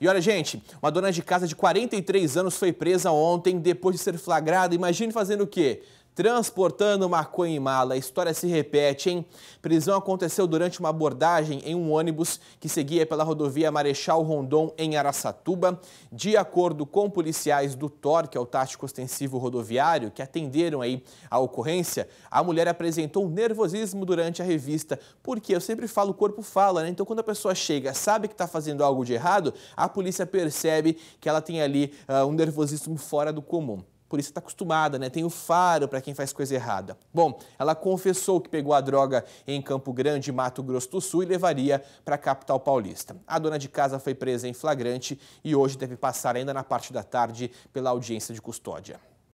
E olha, gente, uma dona de casa de 43 anos foi presa ontem depois de ser flagrada. Imagine fazendo o quê? transportando maconha em mala. A história se repete, hein? Prisão aconteceu durante uma abordagem em um ônibus que seguia pela rodovia Marechal Rondon, em Araçatuba. De acordo com policiais do TOR, que é o Tático Ostensivo Rodoviário, que atenderam aí a ocorrência, a mulher apresentou nervosismo durante a revista, porque eu sempre falo, o corpo fala, né? Então, quando a pessoa chega, sabe que está fazendo algo de errado, a polícia percebe que ela tem ali uh, um nervosismo fora do comum por isso está acostumada, né? Tem o faro para quem faz coisa errada. Bom, ela confessou que pegou a droga em Campo Grande, Mato Grosso do Sul e levaria para a capital paulista. A dona de casa foi presa em flagrante e hoje deve passar ainda na parte da tarde pela audiência de custódia.